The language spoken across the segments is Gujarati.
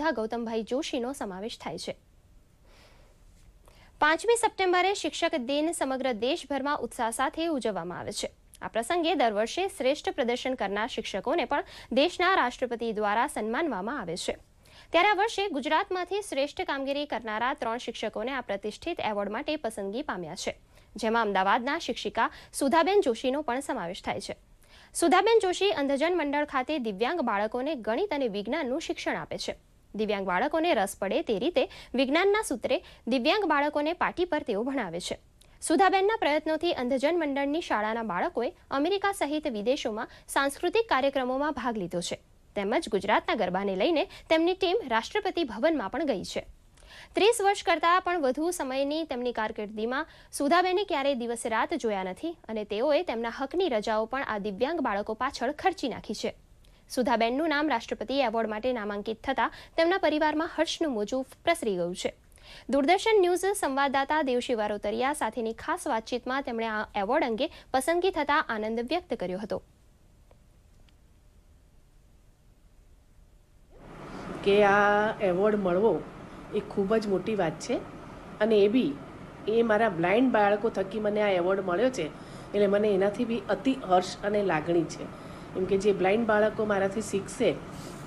વક્તા ગૌતમભાઈ જોશીનો સમાવેશ થાય છે પાંચમી સપ્ટેમ્બરે શિક્ષક દિન સમગ્ર દેશભરમાં ઉત્સાહ સાથે ઉજવવામાં આવે છે આ પ્રસંગે દર વર્ષે શ્રેષ્ઠ પ્રદર્શન કરનાર શિક્ષકોને પણ દેશના રાષ્ટ્રપતિ દ્વારા સન્માનવામાં આવે છે ત્યારે આ વર્ષે ગુજરાતમાંથી શ્રેષ્ઠ કામગીરી કરનારા ત્રણ શિક્ષકોને આ પ્રતિષ્ઠિત એવોર્ડ માટે પસંદગી પામ્યા છે જેમાં અમદાવાદના શિક્ષિકા સુધાબેન જોશીનો પણ સમાવેશ થાય છે સુધાબેન જોશી અંધજન મંડળ ખાતે દિવ્યાંગ બાળકોને ગણિત અને વિજ્ઞાનનું શિક્ષણ આપે છે દિવ્યાંગ બાળકોને રસ પડે તે રીતે વિજ્ઞાનના સૂત્રે દિવ્યાંગ બાળકોને પાટી પર તેઓ ભણાવે છે સુધાબેનના પ્રયત્નોથી અંધજન મંડળની શાળાના બાળકોએ અમેરિકા સહિત વિદેશોમાં સાંસ્કૃતિક કાર્યક્રમોમાં ભાગ લીધો છે તેમજ ગુજરાતના ગરબાને લઈને તેમની ટીમ રાષ્ટ્રપતિ ભવનમાં પણ ગઈ છે ત્રીસ વર્ષ કરતાં પણ વધુ સમયની તેમની કારકિર્દીમાં સુધાબેને ક્યારેય દિવસ રાત જોયા નથી અને તેઓએ તેમના હકની રજાઓ પણ આ દિવ્યાંગ બાળકો પાછળ ખર્ચી નાખી છે સુધાબેનનું નામ રાષ્ટ્રપતિ એવોર્ડ માટે નામાંકિત થતાં તેમના પરિવારમાં હર્ષનું મોજું પ્રસરી ગયું છે દૂરદર્શન ન્યૂઝ સંવાદદાતા દેવશી વારોતરિયા સાથેની ખાસ વાતચીતમાં તેમણે આ એવોર્ડ અંગે પસંદગી થતા આનંદ વ્યક્ત કર્યો હતો કે આ એવોર્ડ મળવો એ ખૂબ જ મોટી વાત છે અને એ બી એ મારા બ્લાઇન્ડ બાળકો થકી મને આ એવોર્ડ મળ્યો છે એટલે મને એનાથી બી અતિ હર્ષ અને લાગણી છે કેમ કે જે બ્લાઇન્ડ બાળકો મારાથી શીખશે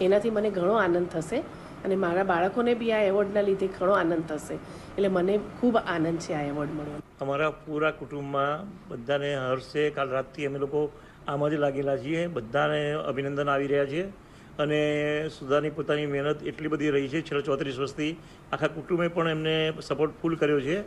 એનાથી મને ઘણો આનંદ થશે અને મારા બાળકોને બી આ એવોર્ડના લીધે ઘણો આનંદ થશે એટલે મને ખૂબ આનંદ છે આ એવોર્ડ મળવાનો અમારા પૂરા કુટુંબમાં બધાને હર્ષે કાલ રાતથી અમે લોકો આમાં જ લાગેલા છીએ બધાને અભિનંદન આવી રહ્યા છે અને સુધાની પોતાની મહેનત એટલી બધી રહી છે છેલ્લા ચોત્રીસ વર્ષથી આખા કુટુંબે પણ એમને સપોર્ટ ફૂલ કર્યો છે